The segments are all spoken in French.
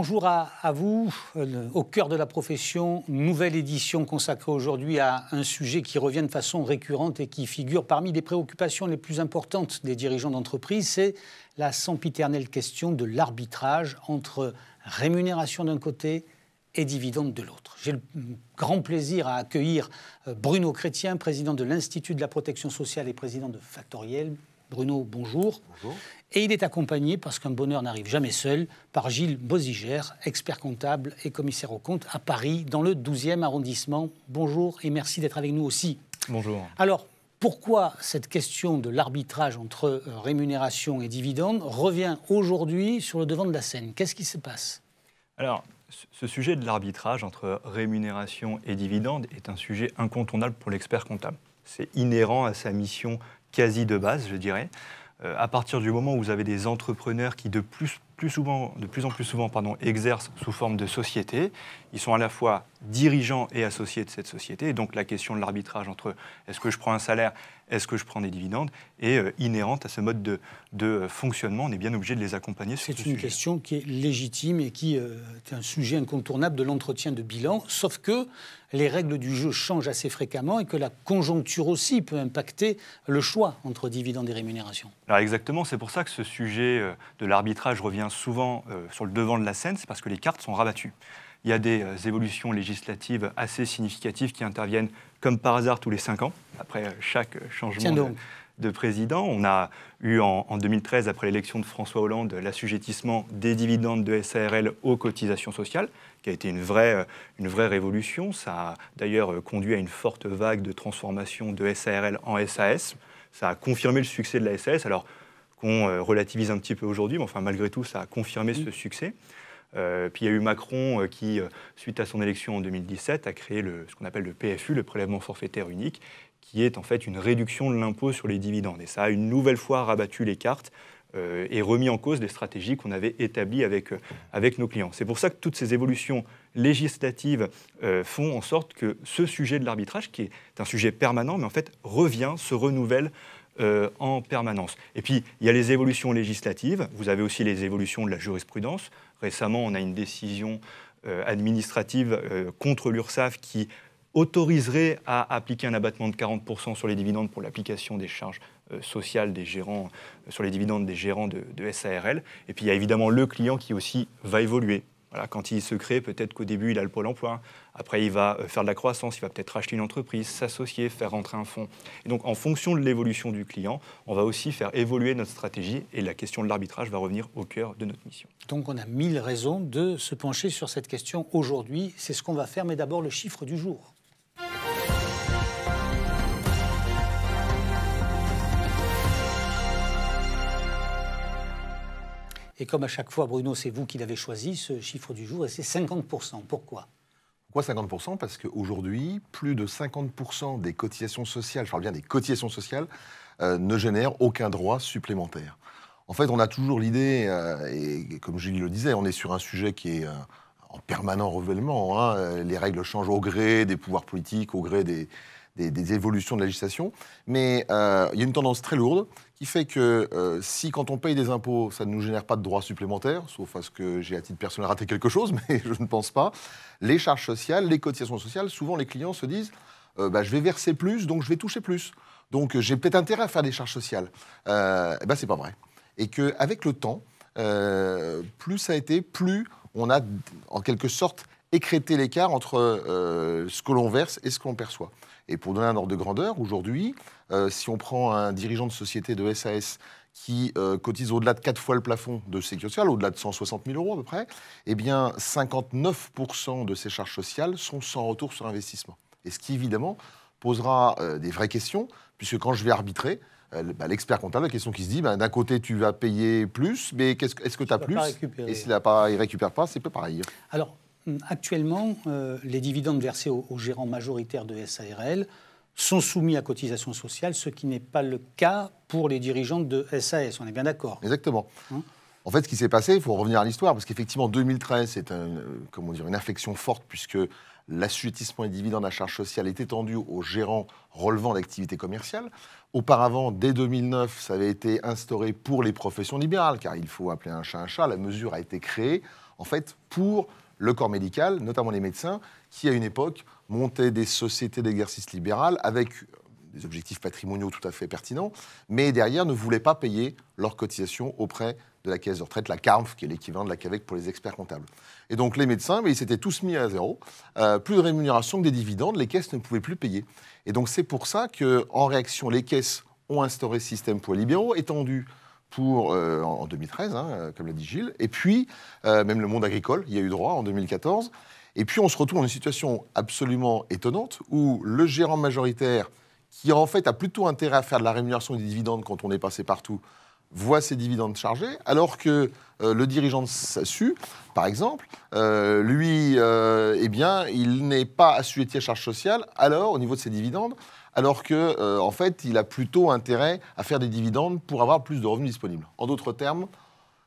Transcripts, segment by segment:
bonjour à, vous, euh, au cœur de la profession. Nouvelle édition consacrée aujourd'hui à un sujet qui revient de façon récurrente et qui figure parmi les préoccupations les plus importantes des dirigeants d'entreprise, c'est la sempiternelle question de l'arbitrage entre rémunération d'un côté et dividendes de l'autre. J'ai le grand plaisir à accueillir euh, Bruno Chrétien, président de l'Institut de la protection sociale et président de Factoriel. Bruno, bonjour. Bonjour. Et il est accompagné, parce qu'un bonheur n'arrive jamais seul, par Gilles Bozigère, expert comptable et commissaire aux comptes à Paris, dans le 12e arrondissement. Bonjour et merci d'être avec nous aussi. Bonjour. Alors, pourquoi cette question de l'arbitrage entre euh, rémunération et dividende revient aujourd'hui sur le devant de la scène Qu'est-ce qui se passe Alors, ce sujet de l'arbitrage entre rémunération et dividende est un sujet incontournable pour l'expert comptable. C'est inhérent à sa mission quasi de base, je dirais. Euh, à partir du moment où vous avez des entrepreneurs qui de plus, de plus en plus souvent pardon, exercent sous forme de société, ils sont à la fois dirigeants et associés de cette société. donc la question de l'arbitrage entre est-ce que je prends un salaire, est-ce que je prends des dividendes, Et euh, inhérente à ce mode de, de euh, fonctionnement. On est bien obligé de les accompagner C'est une question qui est légitime et qui euh, est un sujet incontournable de l'entretien de bilan, sauf que les règles du jeu changent assez fréquemment et que la conjoncture aussi peut impacter le choix entre dividendes et rémunérations. Alors exactement, c'est pour ça que ce sujet de l'arbitrage revient souvent sur le devant de la scène, c'est parce que les cartes sont rabattues. Il y a des évolutions législatives assez significatives qui interviennent comme par hasard tous les cinq ans, après chaque changement de, président. On a eu en, 2013, après l'élection de François Hollande, l'assujettissement des dividendes de SARL aux cotisations sociales, qui a été une vraie, une vraie révolution. Ça a d'ailleurs conduit à une forte vague de transformation de SARL en SAS. Ça a confirmé le succès de la SAS. Alors, qu'on euh, relativise un petit peu aujourd'hui, mais enfin malgré tout, ça a confirmé mm. ce succès. Euh, puis il y a eu Macron euh, qui, euh, suite à son élection en 2017, a créé ce qu'on appelle le PFU, le prélèvement forfaitaire unique, qui est en fait une réduction de l'impôt sur les dividendes. Et ça a une nouvelle fois rabattu les cartes et remis en cause les stratégies qu'on avait établies avec, avec nos clients. C'est pour ça que toutes ces évolutions législatives font en sorte que ce sujet de l'arbitrage, qui est un sujet permanent, mais en fait revient, se renouvelle euh, en permanence. Et puis, il y a les évolutions législatives, vous avez aussi les évolutions de la jurisprudence. Récemment, on a une décision euh, administrative euh, contre l'URSSAF qui autoriserait à appliquer un abattement de 40% sur les dividendes pour l'application des charges sociales des gérants, sur les dividendes des gérants de SARL. Et puis, il y a évidemment le client qui aussi va évoluer. Voilà, quand il se crée, peut-être qu'au début, il a le pôle emploi. Après, il va euh, faire de la croissance, il va peut-être racheter une entreprise, s'associer, faire rentrer un fonds. Et donc, en fonction de l'évolution du client, on va aussi faire évoluer notre stratégie et la question de l'arbitrage va revenir au cœur de notre mission. Donc, on a mille raisons de se pencher sur cette question aujourd'hui. C'est ce qu'on va faire, mais d'abord le chiffre du jour. Et comme à chaque fois, Bruno, c'est vous qui l'avez choisi, ce chiffre du jour, et c'est 50%. Pourquoi pourquoi 50% Parce qu'aujourd'hui, plus de 50% des cotisations sociales, je parle bien des cotisations sociales, euh, ne génèrent aucun droit supplémentaire. En fait, on a toujours l'idée, euh, et comme Julie le disait, on est sur un sujet qui est euh, en permanent renouvellement. Hein. les règles changent au gré des pouvoirs politiques, au gré des, des, évolutions de la législation, mais euh, il y a une tendance très lourde qui fait que euh, si quand on paye des impôts, ça ne nous génère pas de droits supplémentaires, sauf parce ce que j'ai à titre personnel raté quelque chose, mais je ne pense pas, les charges sociales, les cotisations sociales, souvent les clients se disent euh, bah, je vais verser plus, donc je vais toucher plus. Donc j'ai peut-être intérêt à faire des charges sociales. Euh, ben, c'est pas vrai. Et qu'avec le temps, plus ça a été, plus on a en quelque sorte écrété l'écart entre ce que l'on verse et ce que l'on perçoit. Et pour donner un ordre de grandeur, aujourd'hui, euh, si on prend un dirigeant de société de SAS qui euh, cotise au-delà de 4 fois le plafond de sécurité sociale, au-delà de 160 000 euros à peu près, eh bien 59% de ses charges sociales sont sans retour sur investissement. Et ce qui évidemment posera euh, des vraies questions, puisque quand je vais arbitrer, bah, l'expert comptable, la question qui se dit, ben d'un côté tu vas payer plus, mais est-ce que tu as plus Et s'il ne récupère pas, c'est pas pareil. Alors, Actuellement, euh, les dividendes versés aux, gérants majoritaires de SARL sont soumis à cotisation sociale, ce qui n'est pas le cas pour les dirigeants de SAS. On est bien d'accord. Exactement. Hein en fait, ce qui s'est passé, il faut revenir à l'histoire, parce qu'effectivement, 2013, c'est un, euh, comment dire, une affection forte, puisque l'assujettissement des dividendes à charge sociale est étendu aux gérants relevant d'activités commerciales. Auparavant, dès 2009, ça avait été instauré pour les professions libérales, car il faut appeler un chat un chat. La mesure a été créée, en fait, pour le corps médical, notamment les médecins, qui à une époque montaient des sociétés d'exercice libéral avec euh, des objectifs patrimoniaux tout à fait pertinents, mais derrière ne voulaient pas payer leurs cotisations auprès de la caisse de retraite, la CARMF, qui est l'équivalent de la CAVEC pour les experts comptables. Et donc les médecins, mais ils s'étaient tous mis à zéro, euh, plus de rémunération que des dividendes, les caisses ne pouvaient plus payer. Et donc c'est pour ça qu'en réaction, les caisses ont instauré ce système pour les libéraux, étendu pour, euh, en 2013, hein, euh, comme l'a dit Gilles, et puis euh, même le monde agricole y a eu droit en 2014. Et puis on se retrouve dans une situation absolument étonnante où le gérant majoritaire, qui en fait a plutôt intérêt à faire de la rémunération des dividendes quand on est passé partout, voit ses dividendes chargés, alors que le dirigeant de SASU, par exemple, lui, eh bien, il n'est pas assujetti à charge sociale, alors au niveau de ses dividendes, alors que euh, en fait, il a plutôt intérêt à faire des dividendes pour avoir plus de revenus disponibles. En d'autres termes,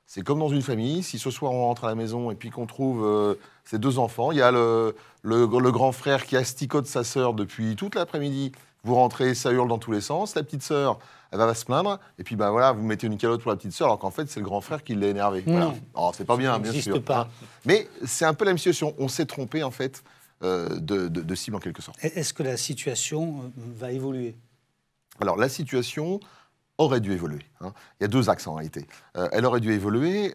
c'est comme dans une famille, si ce soir on rentre à la maison et puis qu'on trouve euh, ses deux enfants, il y a le, grand frère qui asticote sa sœur depuis toute l'après-midi, vous rentrez, ça hurle dans tous les sens, la petite sœur, elle va se plaindre, et puis bah, voilà, vous mettez une calotte pour la petite sœur, alors qu'en fait c'est le grand frère qui l'a énervé. Mmh. Oh, c'est pas bien, bien sûr. Pas. Mais c'est un peu la même situation, on s'est trompé en fait euh, de, de, cible en quelque sorte. Est-ce que la situation euh, va évoluer Alors la situation aurait dû évoluer. Hein. Il y a deux axes en réalité. Euh, elle aurait dû évoluer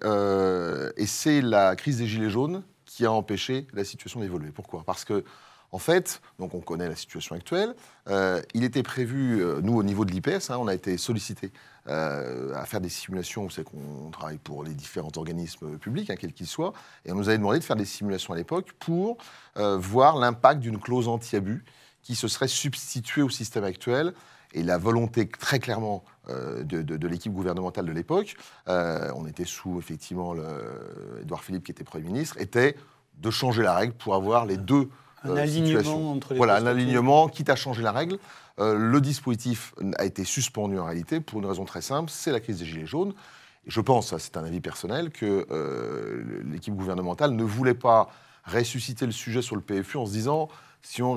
et c'est la crise des Gilets jaunes qui a empêché la situation d'évoluer. Pourquoi Parce que en fait, donc on connaît la situation actuelle. Euh, il était prévu, euh, nous au niveau de l'IPS, hein, on a été sollicité euh, à faire des simulations. Vous savez qu'on travaille pour les différents organismes publics, hein, quels qu'ils soient, et on nous avait demandé de faire des simulations à l'époque pour voir l'impact d'une clause anti-abus qui se serait substituée au système actuel et la volonté très clairement de, l'équipe gouvernementale de l'époque, on était sous effectivement Édouard Philippe qui était Premier ministre, était de changer la règle pour avoir les deux euh, un alignement entre les Voilà, un alignement, quitte à changer la règle. Euh, le dispositif a été suspendu en réalité pour une raison très simple, c'est la crise des Gilets jaunes. Je pense, c'est un avis personnel, que euh, l'équipe gouvernementale ne voulait pas ressusciter le sujet sur le PFU en se disant si on,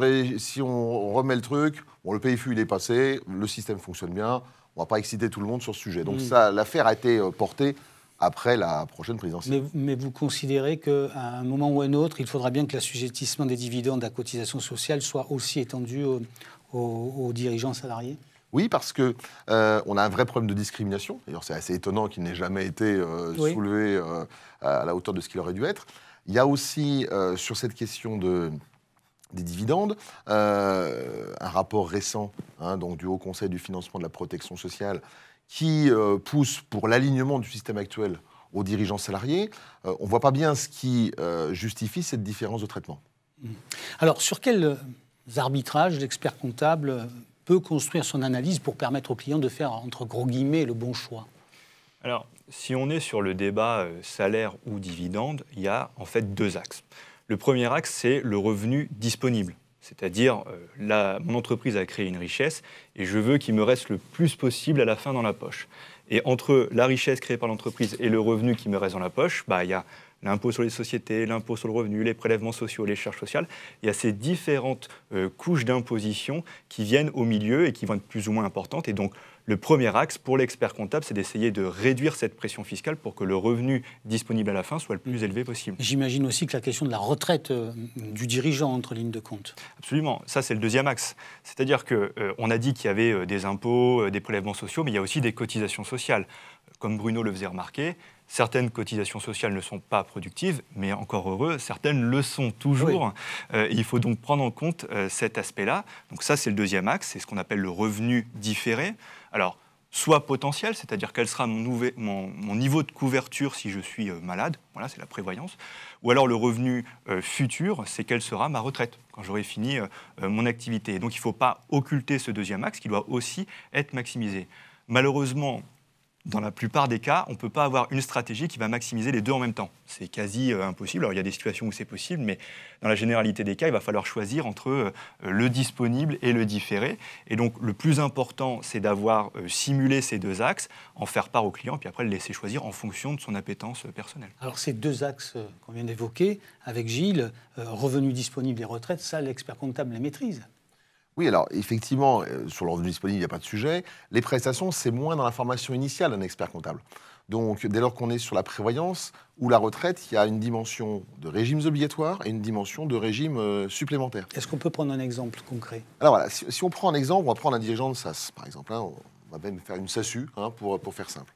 remet le truc, le PFU il est passé, le système fonctionne bien, on ne va pas exciter tout le monde sur ce sujet. Donc mm. ça, l'affaire a été portée après la prochaine présidentielle. Mais, vous considérez qu'à un moment ou à un autre, il faudra bien que l'assujettissement des dividendes à cotisation sociale soit aussi étendu aux, dirigeants salariés oui, parce que euh, on a un vrai problème de discrimination. D'ailleurs, c'est assez étonnant qu'il n'ait jamais été euh, soulevé euh, à la hauteur de ce qu'il aurait dû être. Il y a aussi sur cette question de des dividendes. un rapport récent hein, donc du Haut Conseil du financement de la protection sociale qui euh, pousse pour l'alignement du système actuel aux dirigeants salariés, euh, on ne voit pas bien ce qui euh, justifie cette différence de traitement. Mm. Alors, sur quels arbitrages l'expert comptable peut construire son analyse pour permettre aux clients de faire, entre gros guillemets, le bon choix Alors, si on est sur le débat salaire ou dividende, il y a en fait deux axes. Le premier axe, c'est le revenu disponible. C'est-à-dire, euh, mon entreprise a créé une richesse et je veux qu'il me reste le plus possible à la fin dans la poche. Et entre la richesse créée par l'entreprise et le revenu qui me reste dans la poche, bah, il y a l'impôt sur les sociétés, l'impôt sur le revenu, les prélèvements sociaux, les charges sociales. Il y a ces différentes euh, couches d'imposition qui viennent au milieu et qui vont être plus ou moins importantes. Et donc, le premier axe pour l'expert comptable, c'est d'essayer de réduire cette pression fiscale pour que le revenu disponible à la fin soit le plus élevé possible. J'imagine aussi que la question de la retraite euh, du dirigeant entre lignes de compte. Absolument, ça c'est le deuxième axe. C'est-à-dire qu'on euh, a dit qu'il y avait des impôts, des prélèvements sociaux, mais il y a aussi des cotisations sociales. Comme Bruno le faisait remarquer, Certaines cotisations sociales ne sont pas productives, mais encore heureux, certaines le sont toujours. Euh, il faut donc prendre en compte euh, cet aspect-là. Donc ça, c'est le deuxième axe, c'est ce qu'on appelle le revenu différé. Alors, soit potentiel, c'est-à-dire quel sera mon, niveau de couverture si je suis euh, malade, voilà, c'est la prévoyance, ou alors le revenu futur, c'est quelle sera ma retraite quand j'aurai fini mon activité. donc il ne faut pas occulter ce deuxième axe qui doit aussi être maximisé. Malheureusement, dans la plupart des cas, on ne peut pas avoir une stratégie qui va maximiser les deux en même temps. C'est quasi euh, impossible. Alors, il y a des situations où c'est possible, mais dans la généralité des cas, il va falloir choisir entre euh, le disponible et le différé. Et donc, le plus important, c'est d'avoir euh, simulé ces deux axes, en faire part au client, puis après le laisser choisir en fonction de son appétence personnelle. Alors, ces deux axes qu'on vient d'évoquer avec Gilles, revenus disponibles et retraites, ça, l'expert comptable les maîtrise. Oui, alors effectivement, euh, sur l'ordre disponible, il n'y a pas de sujet. Les prestations, c'est moins dans la formation initiale d'un expert comptable. Donc, dès lors qu'on est sur la prévoyance ou la retraite, il y a une dimension de régimes obligatoires et une dimension de régime supplémentaires. Euh, supplémentaire. Est-ce qu'on peut prendre un exemple concret Alors voilà, si, on prend un exemple, on va prendre un dirigeant de SAS, par exemple. Hein, on va même faire une SASU, hein, pour, faire simple.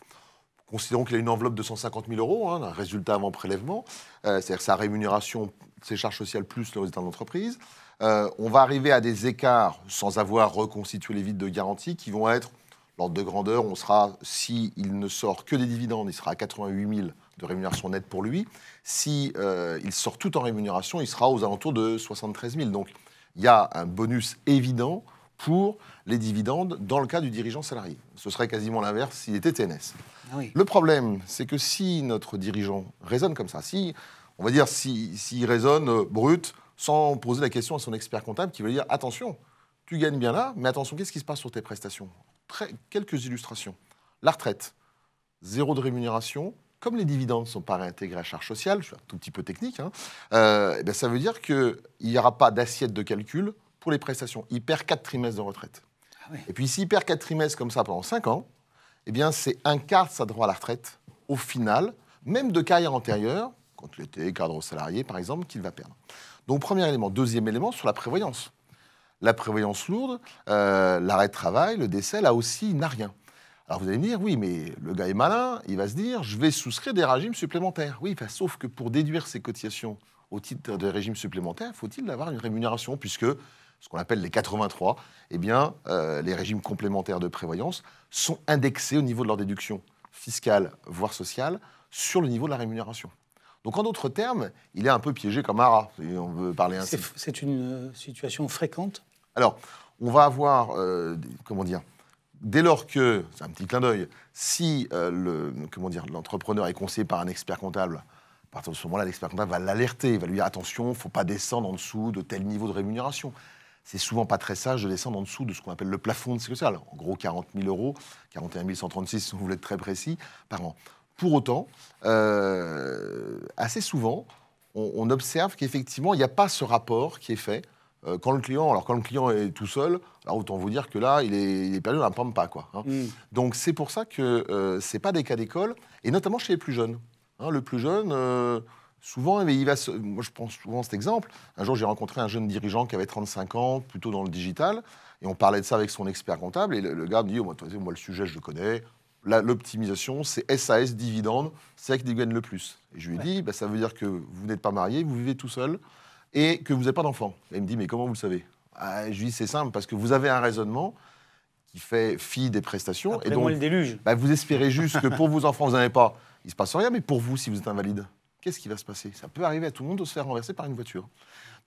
Considérons qu'il a une enveloppe de 150 000 euros, hein, un résultat avant prélèvement, euh, c'est-à-dire sa rémunération, ses charges sociales plus le résultat d'entreprise. Euh, on va arriver à des écarts, sans avoir reconstitué les vides de garantie, qui vont être, l'ordre de grandeur, on sera, s'il ne sort que des dividendes, il sera à 88 000 de rémunération nette pour lui. S'il si, euh, il sort tout en rémunération, il sera aux alentours de 73 000. Donc il y a un bonus évident pour les dividendes dans le cas du dirigeant salarié. Ce serait quasiment l'inverse s'il était TNS. Ah le problème, c'est que si notre dirigeant raisonne comme ça, si, on va dire, s'il si, raisonne euh, brut, sans poser la question à son expert comptable qui veut dire attention, tu gagnes bien là, mais attention, qu'est-ce qui se passe sur tes prestations Quelques illustrations. La retraite, zéro de rémunération. Comme les dividendes ne sont pas réintégrés à charge sociale, je suis un tout petit peu technique, hein, euh, eh ben, ça veut dire qu'il n'y aura pas d'assiette de calcul pour les prestations. Il perd 4 trimestres de retraite. Ah Et puis s'il perd 4 trimestres comme ça pendant 5 ans, eh bien c'est un quart de sa droit à la retraite. Au final, même de carrière antérieure, donc l'été, cadre salarié, par exemple, qu'il va perdre. Donc, premier élément. Deuxième élément, sur la prévoyance. La prévoyance lourde, euh, l'arrêt de travail, le décès, là aussi, il n'a rien. Alors vous allez me dire, oui, mais le gars est malin, il va se dire, je vais souscrire des régimes supplémentaires. Oui, sauf que pour déduire ces cotisations au titre des régimes supplémentaires, faut-il avoir une rémunération, puisque ce qu'on appelle les 83, et eh bien, euh, les régimes complémentaires de prévoyance sont indexés au niveau de leur déduction fiscale, voire sociale, sur le niveau de la rémunération. Donc en d'autres termes, il est un peu piégé comme un rat, si on veut parler ainsi. C'est une euh, situation fréquente Alors, on va avoir, euh, comment dire, dès lors que, c'est un petit clin d'œil, si euh, le, l'entrepreneur est conseillé par un expert comptable, à partir de ce moment-là, l'expert comptable va l'alerter, va lui dire attention, faut pas descendre en dessous de tel niveau de rémunération. C'est souvent pas très sage de descendre en dessous de ce qu'on appelle le plafond de social, en gros 40 000 euros, 41 136 si vous voulez être très précis, par an. Pour autant, euh, assez souvent, on, observe qu'effectivement, il n'y a pas ce rapport qui est fait euh, quand le client, alors quand le client est tout seul, alors autant vous dire que là, il est, il est perdu dans un quoi. Hein. Mm. Donc c'est pour ça que euh, c'est pas des cas d'école, et notamment chez les plus jeunes. Hein. le plus jeune, souvent, eh il va, moi je prends souvent cet exemple. Un jour, j'ai rencontré un jeune dirigeant qui avait 35 ans, plutôt dans le digital, et on parlait de ça avec son expert comptable, et le, gars me dit, oh, moi, le sujet, je le connais, l'optimisation, c'est SAS dividende, c'est avec qui dégaine le plus. Et je lui ai dit, bah, ça veut dire que vous n'êtes pas marié, vous vivez tout seul et que vous n'avez pas d'enfant. Il me dit, mais comment vous le savez ah, Je lui dis, c'est simple, parce que vous avez un raisonnement qui fait fi des prestations. Après et donc, le déluge. Bah, vous espérez juste que pour vos enfants, vous n'en avez pas, il ne se passe rien, mais pour vous, si vous êtes invalide, qu'est-ce qui va se passer Ça peut arriver à tout le monde de se faire renverser par une voiture.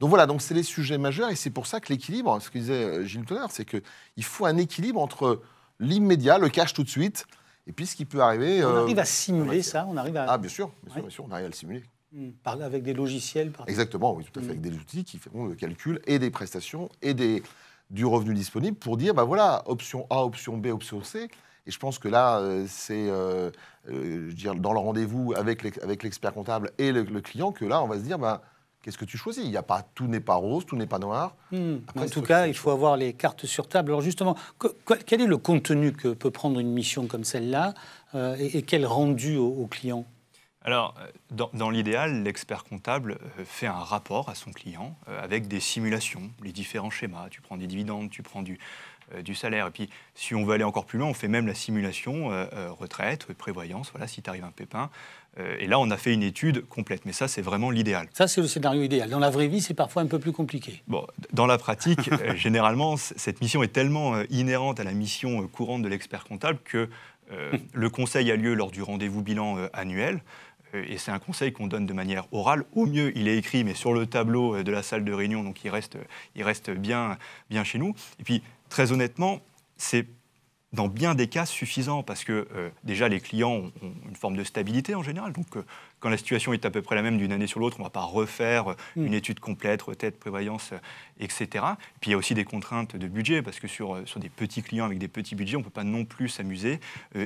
Donc voilà, donc c'est les sujets majeurs, et c'est pour ça que l'équilibre, ce que disait euh, Gilles Tonnerre, c'est qu'il faut un équilibre entre l'immédiat, le cash tout de suite, et puis, ce qui peut arriver. On euh, arrive à simuler ça On arrive à... Ah, bien sûr, bien sûr, on arrive à le simuler. Hmm. Par, avec des logiciels par Exactement, oui, tout à fait, hmm. avec des outils qui font le calcul et des prestations et des, du revenu disponible pour dire, ben voilà, option A, option B, option C. Et je pense que là, euh, c'est euh, euh dire, dans le rendez-vous avec l'expert comptable et le, le, client que là, on va se dire, ben, qu'est-ce que tu choisis Il y a pas tout n'est pas rose, tout n'est pas noir. Hmm. en tout cas, il faut avoir les cartes sur table. Alors justement, quel est le contenu que peut prendre une mission comme celle-là euh, et, quel rendu au, client alors, euh, dans, l'idéal, l'expert comptable euh, fait un rapport à son client avec des simulations, les différents schémas. Tu prends des dividendes, tu prends du, du salaire. Et puis, si on veut aller encore plus loin, on fait même la simulation retraite, prévoyance. Voilà, si tu arrives un pépin, euh, et là, on a fait une étude complète. Mais ça, c'est vraiment l'idéal. Ça, c'est le scénario idéal. Dans la vraie vie, c'est parfois un peu plus compliqué. Bon, dans la pratique, euh, généralement, cette mission est tellement euh, inhérente à la mission courante de l'expert comptable que le conseil a lieu lors du rendez-vous bilan annuel. et c'est un conseil qu'on donne de manière orale. Au mieux, il est écrit, mais sur le tableau de la salle de réunion, donc il reste, il reste bien, bien chez nous. Et puis, très honnêtement, c'est dans bien des cas suffisant, parce que euh, déjà les clients ont, une forme de stabilité en général. Donc euh, quand la situation est à peu près la même d'une année sur l'autre, on ne va pas refaire euh, une mm. étude complète, retraite, prévoyance, etc. puis il y a aussi des contraintes de budget, parce que sur, sur des petits clients avec des petits budgets, on ne peut pas non plus s'amuser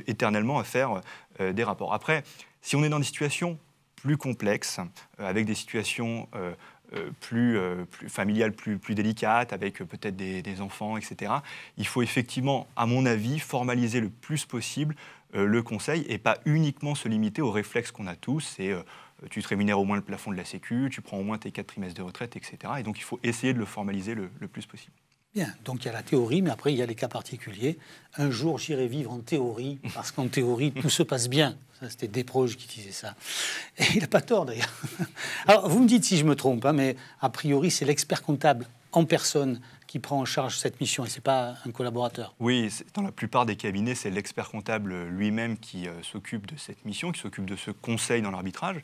éternellement à faire des rapports. Après, si on est dans des situations plus complexes, avec des situations euh, plus, euh, plus familiale, plus, plus délicate, avec euh, peut-être des, enfants, etc. Il faut effectivement, à mon avis, formaliser le plus possible le conseil et pas uniquement se limiter aux réflexes qu'on a tous. C'est tu te rémunères au moins le plafond de la Sécu, tu prends au moins tes quatre trimestres de retraite, etc. Et donc il faut essayer de le formaliser le plus possible. Bien, donc il y a la théorie, mais après il y a les cas particuliers. Un jour, j'irai vivre en théorie, parce qu'en théorie, tout se passe bien. C'était Desproges qui disait ça. Et il n'a pas tort d'ailleurs. Alors, vous me dites si je me trompe, hein, mais a priori, c'est l'expert comptable en personne qui prend en charge cette mission et ce n'est pas un collaborateur. Oui, dans la plupart des cabinets, c'est l'expert comptable lui-même qui euh, s'occupe de cette mission, qui s'occupe de ce conseil dans l'arbitrage.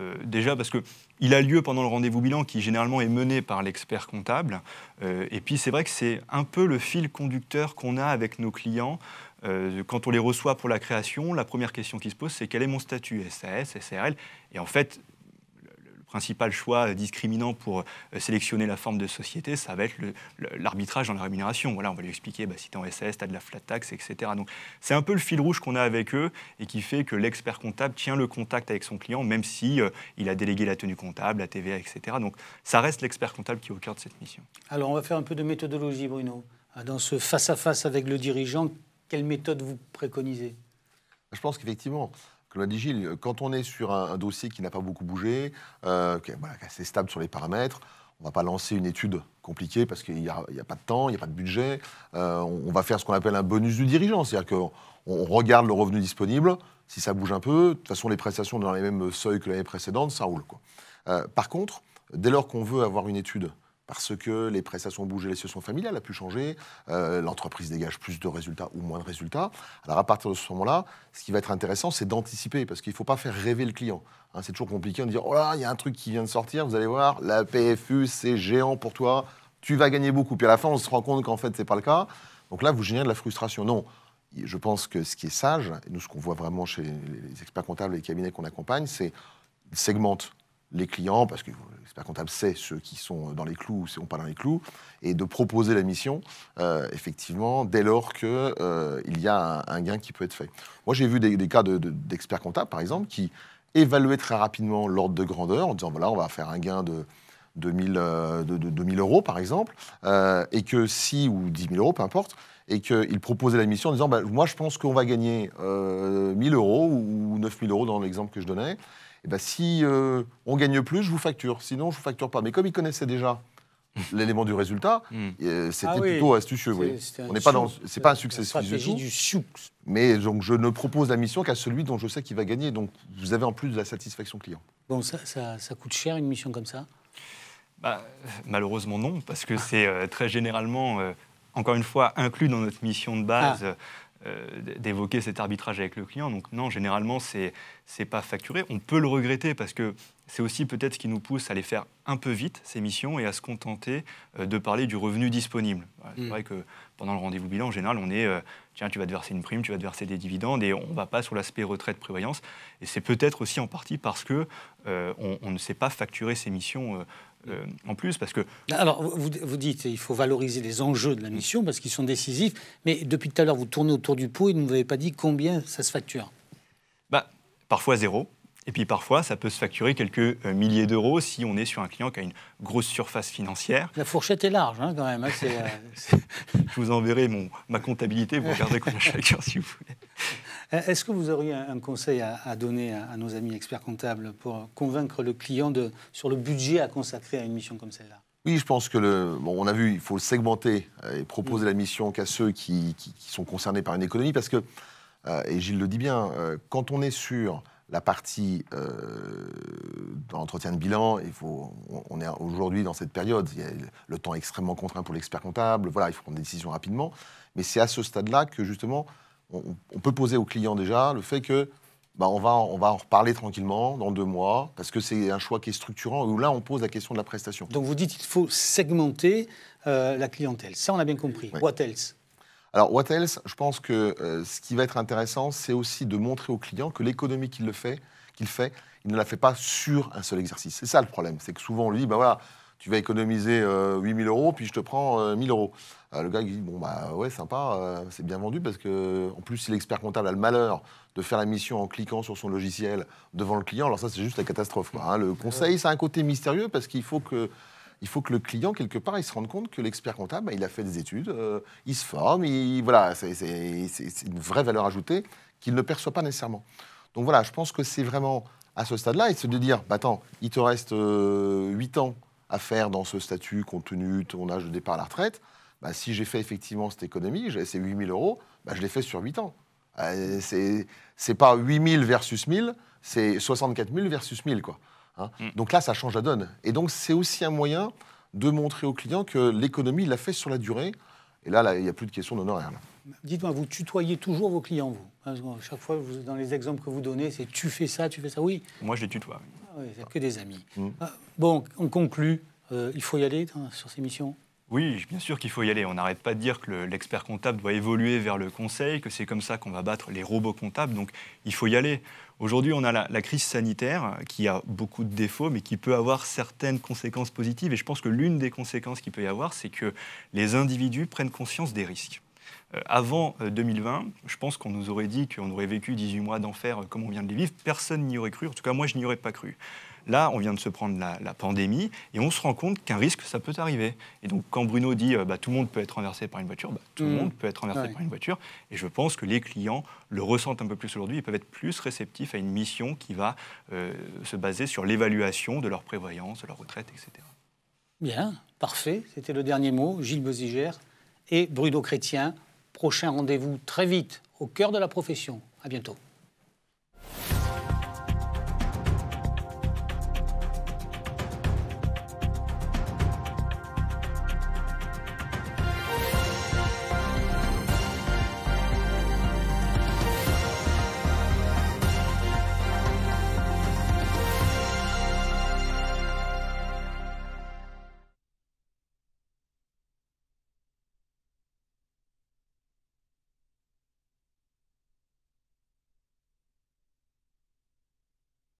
Euh, déjà parce qu'il a lieu pendant le rendez-vous bilan qui généralement est mené par l'expert comptable. Euh, et puis c'est vrai que c'est un peu le fil conducteur qu'on a avec nos clients. Euh, quand on les reçoit pour la création, la première question qui se pose, c'est quel est mon statut SAS, SRL Et en fait, principal choix discriminant pour euh, sélectionner la forme de société, ça va être l'arbitrage dans la rémunération. Voilà, on va lui expliquer, bah, si tu es en SS, tu as de la flat tax, etc. Donc c'est un peu le fil rouge qu'on a avec eux et qui fait que l'expert comptable tient le contact avec son client, même si euh, il a délégué la tenue comptable, la TVA, etc. Donc ça reste l'expert comptable qui est au cœur de cette mission. Alors on va faire un peu de méthodologie, Bruno. Ah, dans ce face à -face avec le dirigeant, quelle méthode vous préconisez Je pense qu'effectivement, quand on est sur un, dossier qui n'a pas beaucoup bougé, euh, qui, est assez stable sur les paramètres, on ne va pas lancer une étude compliquée parce qu'il n'y a, pas de temps, il n'y a pas de budget. Euh, on, va faire ce qu'on appelle un bonus du dirigeant, c'est-à-dire qu'on on regarde le revenu disponible. Si ça bouge un peu, de toute façon, les prestations dans les mêmes seuils que l'année précédente, ça roule. Euh, par contre, dès lors qu'on veut avoir une étude parce que les prestations ont bougé, les situations familiales a pu changer, euh, l'entreprise dégage plus de résultats ou moins de résultats. Alors à partir de ce moment-là, ce qui va être intéressant, c'est d'anticiper, parce qu'il ne faut pas faire rêver le client. Hein, c'est toujours compliqué de dire, oh là, il y a un truc qui vient de sortir, vous allez voir, la PFU, c'est géant pour toi, tu vas gagner beaucoup. Puis à la fin, on se rend compte qu'en fait, ce n'est pas le cas. Donc là, vous générez de la frustration. Non, je pense que ce qui est sage, et nous, ce qu'on voit vraiment chez les experts comptables et les cabinets qu'on accompagne, c'est segmente les clients, parce que l'expert comptable sait ceux qui sont dans les clous ou ne on pas dans les clous, et de proposer la mission, euh, effectivement, dès lors qu'il euh, il y a un, gain qui peut être fait. Moi, j'ai vu des, cas d'experts comptables, par exemple, qui évaluaient très rapidement l'ordre de grandeur en disant, voilà, on va faire un gain de 2000, 000 euh, euros, par exemple, et que 6 ou 10 000 euros, peu importe, et qu'ils proposaient la mission en disant, bah, moi, je pense qu'on va gagner 1000 euros ou 000 euros dans l'exemple que je donnais. Eh ben, si euh, on gagne plus, je vous facture. Sinon, je vous facture pas. Mais comme ils connaissaient déjà hmm. l'élément du résultat, hmm. euh, c'était ah plutôt astucieux. Ce on n'est pas dans, c'est pas un succès du, soux. Mais donc, je ne propose la mission qu'à celui dont je sais qu'il va gagner. Donc, vous avez en plus de la satisfaction client. Bon, ça, ça, coûte cher une mission comme ça. Bah, malheureusement non, parce que c'est euh, très généralement, encore une fois, inclus dans notre mission de base. Ah. Euh, d'évoquer cet arbitrage avec le client. Donc non, généralement, c'est n'est pas facturé. On peut le regretter parce que c'est aussi peut-être ce qui nous pousse à les faire un peu vite, ces missions, et à se contenter euh, de parler du revenu disponible. C'est mm. vrai que pendant le rendez-vous bilan, en général, on est, euh, tiens, tu vas te verser une prime, tu vas te verser des dividendes, et on ne va pas sur l'aspect retraite-prévoyance. Et c'est peut-être aussi en partie parce que on, on, ne sait pas facturer ces missions euh, en plus parce que. Alors, vous, dites il faut valoriser les enjeux de la mission parce qu'ils sont décisifs, mais depuis tout à l'heure, vous tournez autour du pot et vous ne nous avez pas dit combien ça se facture. Bah, parfois zéro. Et puis parfois, ça peut se facturer quelques euh, milliers d'euros si on est sur un client qui a une grosse surface financière. La fourchette est large hein, quand même. Hein, euh, je vous enverrai mon, ma comptabilité, vous regardez combien je si vous voulez. Euh, est-ce que vous auriez un conseil à, donner à, nos amis experts comptables pour convaincre le client de, sur le budget à consacrer à une mission comme celle-là oui, je pense que le, bon, on a vu, il faut segmenter et proposer mm. la mission qu'à ceux qui, sont concernés par une économie, parce que, euh, et Gilles le dit bien, euh, quand on est sur la partie d'entretien l'entretien de bilan, il faut, on est aujourd'hui dans cette période, il y a le temps extrêmement contraint pour l'expert comptable, voilà, il faut prendre des décisions rapidement, mais c'est à ce stade-là que justement on, peut poser au client déjà le fait que bah, on, va, on va en reparler tranquillement dans deux mois, parce que c'est un choix qui est structurant, où là, on pose la question de la prestation. Donc vous dites qu'il faut segmenter euh, la clientèle. Ça, on a bien compris. What else alors, what else Je pense que euh, ce qui va être intéressant, c'est aussi de montrer au client que l'économie qu'il fait, qu'il fait, il ne la fait pas sur un seul exercice. C'est ça le problème, c'est que souvent on lui dit, ben voilà, tu vas économiser 8000 euh, euros, puis je te prends 1000 euh, euros. Euh, le gars dit, bon, bah ouais, sympa, c'est bien vendu, parce que en plus, si l'expert comptable a le malheur de faire la mission en cliquant sur son logiciel devant le client, alors ça, c'est juste la catastrophe. Quoi, hein. Le conseil, ça a un côté mystérieux, parce qu'il faut que il faut que le client, quelque part, il se rende compte que l'expert comptable, bah, il a fait des études, il se forme, il, voilà, c'est une vraie valeur ajoutée qu'il ne perçoit pas nécessairement. Donc voilà, je pense que c'est vraiment à ce stade-là, et de dire, bah, attends, il te reste 8 ans à faire dans ce statut compte tenu de ton âge de départ à la retraite, bah, si j'ai fait effectivement cette économie, ces 8 000 euros, bah, je l'ai fait sur 8 ans. Euh, ce n'est pas 8 000 versus 1 000, c'est 64 000 versus 1 000. Quoi, hein. mm. Donc là, ça change la donne. Et donc, c'est aussi un moyen de montrer au client que l'économie, il l'a fait sur la durée. Et là, il n'y a plus de question d'honoraire. Dites-moi, vous tutoyez toujours vos clients, vous hein, Parce que Chaque fois, dans les exemples que vous donnez, c'est tu fais ça, tu fais ça, oui. Moi, je les tutoie. Ah, oui, c'est que des amis. Mmh. Ah, bon, on conclut. Euh, il faut y aller hein, sur ces missions oui, bien sûr qu'il faut y aller. On n'arrête pas de dire que l'expert comptable doit évoluer vers le conseil, que c'est comme ça qu'on va battre les robots comptables. Donc il faut y aller. Aujourd'hui, on a la, la, crise sanitaire euh, qui a beaucoup de défauts, mais qui peut avoir certaines conséquences positives. Et je pense que l'une des conséquences qu'il peut y avoir, c'est que les individus prennent conscience des risques. Euh, avant 2020, euh, je pense qu'on nous aurait dit qu'on aurait vécu 18 mois d'enfer euh, comme on vient de les vivre. Personne n'y aurait cru. En tout cas, moi, je n'y aurais pas cru. Là, on vient de se prendre la, pandémie et on se rend compte qu'un risque, ça peut arriver. Et donc, quand Bruno dit bah, tout le monde peut être renversé par une voiture, bah, tout le mmh. monde peut être renversé par une voiture. Et je pense que les clients le ressentent un peu plus aujourd'hui. Ils peuvent être plus réceptifs à une mission qui va se baser sur l'évaluation de leur prévoyance, de leur retraite, etc. Bien, parfait. C'était le dernier mot. Gilles Bosigère et Bruno Chrétien. Prochain rendez-vous très vite au cœur de la profession. À bientôt.